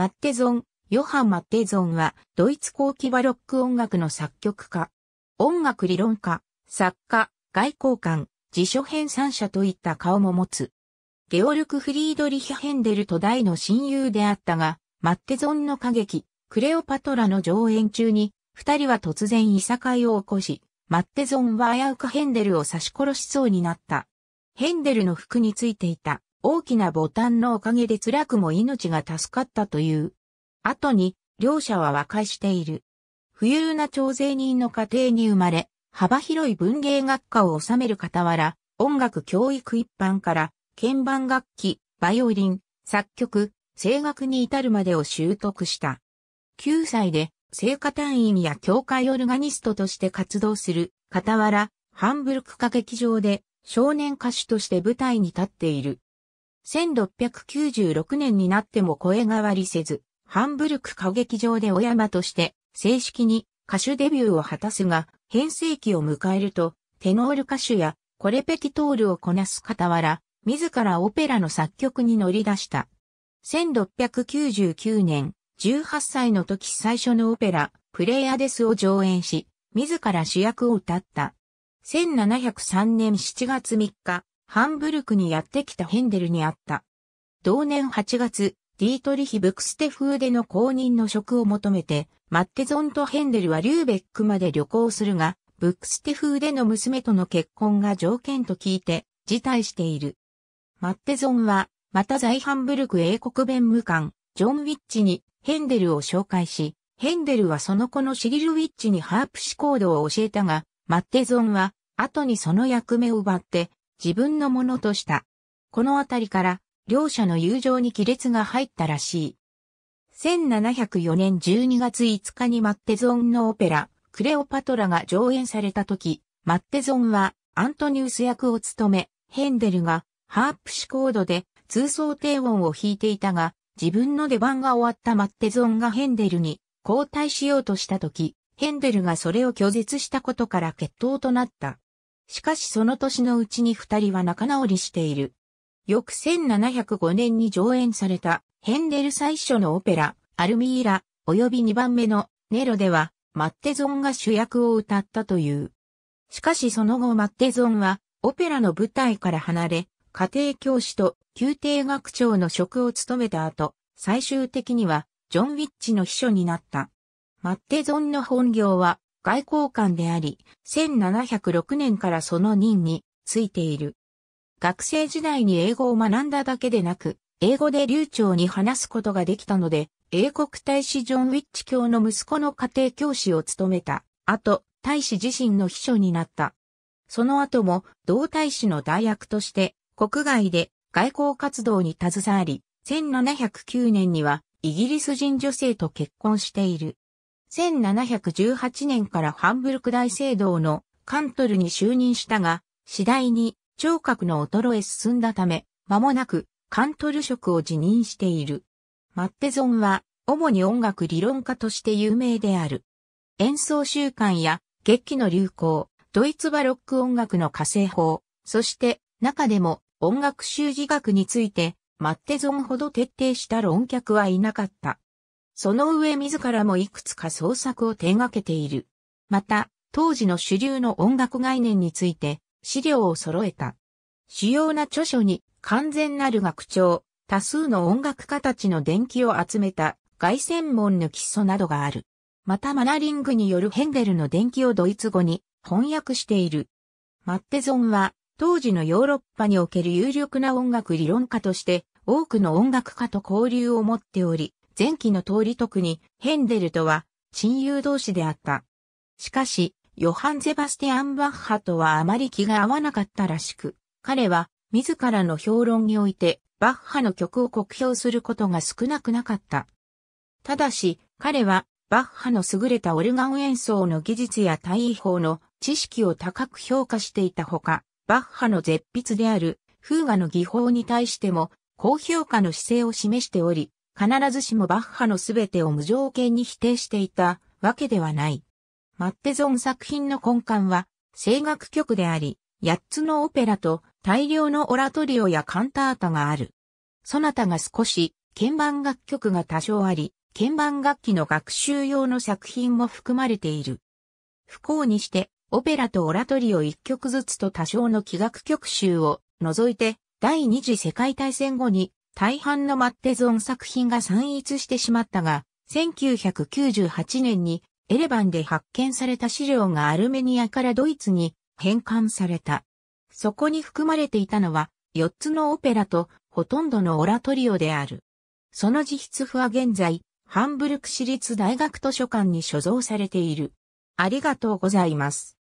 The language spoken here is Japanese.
マッテゾン、ヨハン・マッテゾンは、ドイツ後期バロック音楽の作曲家、音楽理論家、作家、外交官、辞書編纂者といった顔も持つ。ゲオルク・フリードリヒ・ヘンデルと大の親友であったが、マッテゾンの歌劇、クレオパトラの上演中に、二人は突然いさかいを起こし、マッテゾンは危うくヘンデルを刺し殺しそうになった。ヘンデルの服についていた大きなボタンのおかげで辛くも命が助かったという。後に、両者は和解している。富裕な徴税人の家庭に生まれ、幅広い文芸学科を収める傍ら、音楽教育一般から、鍵盤楽器、バイオリン、作曲、声楽に至るまでを習得した。9歳で、聖歌単員や教会オルガニストとして活動する、傍ら、ハンブルク歌劇場で、少年歌手として舞台に立っている。1696年になっても声変わりせず、ハンブルク歌劇場で小山として正式に歌手デビューを果たすが、変成期を迎えると、テノール歌手やコレペティトールをこなす傍ら、自らオペラの作曲に乗り出した。1699年、18歳の時最初のオペラ、プレイアデスを上演し、自ら主役を歌った。1703年7月3日、ハンブルクにやってきたヘンデルにあった。同年8月、ディートリヒ・ブクステーでの公認の職を求めて、マッテゾンとヘンデルはリューベックまで旅行するが、ブクステーでの娘との結婚が条件と聞いて、辞退している。マッテゾンは、また在ハンブルク英国弁務官、ジョン・ウィッチにヘンデルを紹介し、ヘンデルはその子のシリル・ウィッチにハープシコードを教えたが、マッテゾンは、後にその役目を奪って、自分のものとした。このあたりから、両者の友情に亀裂が入ったらしい。1704年12月5日にマッテゾンのオペラ、クレオパトラが上演された時、マッテゾンはアントニウス役を務め、ヘンデルがハープシコードで通奏低音を弾いていたが、自分の出番が終わったマッテゾンがヘンデルに交代しようとした時、ヘンデルがそれを拒絶したことから決闘となった。しかしその年のうちに二人は仲直りしている。翌1705年に上演されたヘンデル最初のオペラ、アルミーラ、及び二番目のネロでは、マッテゾンが主役を歌ったという。しかしその後マッテゾンは、オペラの舞台から離れ、家庭教師と宮廷学長の職を務めた後、最終的には、ジョン・ウィッチの秘書になった。マッテゾンの本業は、外交官であり、1706年からその任についている。学生時代に英語を学んだだけでなく、英語で流暢に話すことができたので、英国大使ジョン・ウィッチ教の息子の家庭教師を務めた。後、大使自身の秘書になった。その後も、同大使の代役として、国外で外交活動に携わり、1709年には、イギリス人女性と結婚している。1718年からハンブルク大聖堂のカントルに就任したが、次第に聴覚の衰え進んだため、間もなくカントル職を辞任している。マッテゾンは主に音楽理論家として有名である。演奏習慣や劇器の流行、ドイツバロック音楽の火星法、そして中でも音楽習字学についてマッテゾンほど徹底した論客はいなかった。その上自らもいくつか創作を手掛けている。また、当時の主流の音楽概念について資料を揃えた。主要な著書に完全なる学長、多数の音楽家たちの伝記を集めた外専門の基礎などがある。またマナリングによるヘンデルの伝記をドイツ語に翻訳している。マッテゾンは当時のヨーロッパにおける有力な音楽理論家として多くの音楽家と交流を持っており、前期の通り特にヘンデルとは親友同士であった。しかし、ヨハン・ゼバスティアン・バッハとはあまり気が合わなかったらしく、彼は自らの評論においてバッハの曲を酷評することが少なくなかった。ただし、彼はバッハの優れたオルガン演奏の技術や大位法の知識を高く評価していたほか、バッハの絶筆であるフーガの技法に対しても高評価の姿勢を示しており、必ずしもバッハのすべてを無条件に否定していたわけではない。マッテゾン作品の根幹は、声楽曲であり、8つのオペラと大量のオラトリオやカンタータがある。そなたが少し、鍵盤楽曲が多少あり、鍵盤楽器の学習用の作品も含まれている。不幸にして、オペラとオラトリオ1曲ずつと多少の器楽曲集を除いて、第二次世界大戦後に大半のマッテゾン作品が散逸してしまったが、1998年にエレバンで発見された資料がアルメニアからドイツに返還された。そこに含まれていたのは4つのオペラとほとんどのオラトリオである。その自筆譜は現在、ハンブルク市立大学図書館に所蔵されている。ありがとうございます。